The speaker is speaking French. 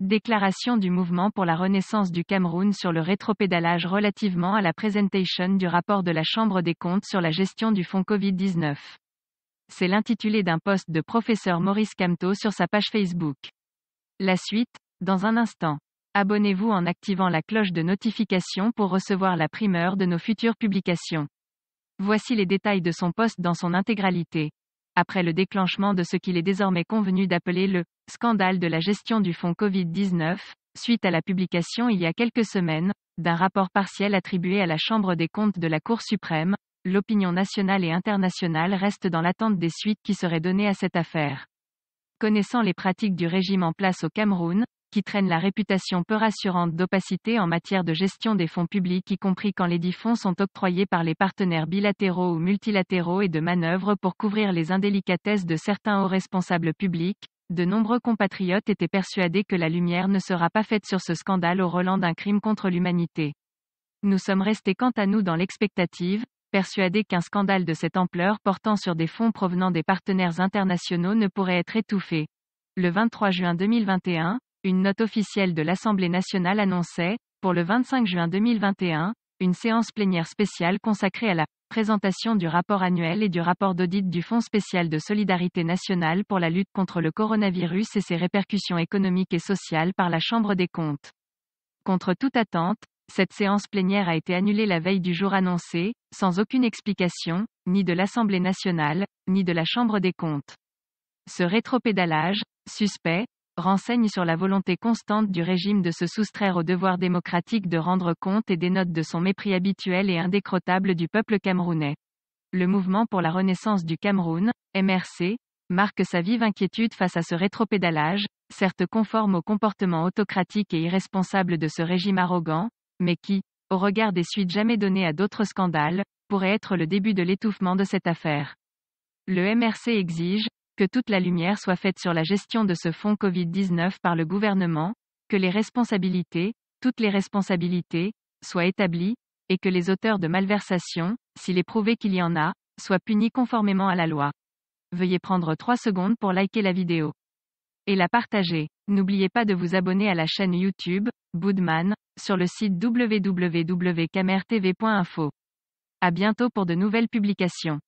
Déclaration du mouvement pour la renaissance du Cameroun sur le rétropédalage relativement à la présentation du rapport de la Chambre des comptes sur la gestion du fonds Covid-19. C'est l'intitulé d'un poste de professeur Maurice Camteau sur sa page Facebook. La suite, dans un instant. Abonnez-vous en activant la cloche de notification pour recevoir la primeur de nos futures publications. Voici les détails de son poste dans son intégralité après le déclenchement de ce qu'il est désormais convenu d'appeler le scandale de la gestion du fonds Covid-19, suite à la publication il y a quelques semaines, d'un rapport partiel attribué à la Chambre des comptes de la Cour suprême, l'opinion nationale et internationale reste dans l'attente des suites qui seraient données à cette affaire. Connaissant les pratiques du régime en place au Cameroun, qui traîne la réputation peu rassurante d'opacité en matière de gestion des fonds publics y compris quand les dix fonds sont octroyés par les partenaires bilatéraux ou multilatéraux et de manœuvres pour couvrir les indélicatesses de certains hauts responsables publics, de nombreux compatriotes étaient persuadés que la lumière ne sera pas faite sur ce scandale au relent d'un crime contre l'humanité. Nous sommes restés quant à nous dans l'expectative, persuadés qu'un scandale de cette ampleur portant sur des fonds provenant des partenaires internationaux ne pourrait être étouffé. Le 23 juin 2021, une note officielle de l'Assemblée nationale annonçait, pour le 25 juin 2021, une séance plénière spéciale consacrée à la présentation du rapport annuel et du rapport d'audit du Fonds spécial de solidarité nationale pour la lutte contre le coronavirus et ses répercussions économiques et sociales par la Chambre des comptes. Contre toute attente, cette séance plénière a été annulée la veille du jour annoncé, sans aucune explication, ni de l'Assemblée nationale, ni de la Chambre des comptes. Ce rétropédalage, suspect, renseigne sur la volonté constante du régime de se soustraire au devoir démocratique de rendre compte et dénote de son mépris habituel et indécrottable du peuple camerounais. Le mouvement pour la renaissance du Cameroun, MRC, marque sa vive inquiétude face à ce rétropédalage, certes conforme au comportement autocratique et irresponsable de ce régime arrogant, mais qui, au regard des suites jamais données à d'autres scandales, pourrait être le début de l'étouffement de cette affaire. Le MRC exige, que toute la lumière soit faite sur la gestion de ce fonds Covid-19 par le gouvernement, que les responsabilités, toutes les responsabilités, soient établies, et que les auteurs de malversations, s'il est prouvé qu'il y en a, soient punis conformément à la loi. Veuillez prendre 3 secondes pour liker la vidéo et la partager. N'oubliez pas de vous abonner à la chaîne YouTube, Boodman, sur le site www.camertv.info. À bientôt pour de nouvelles publications.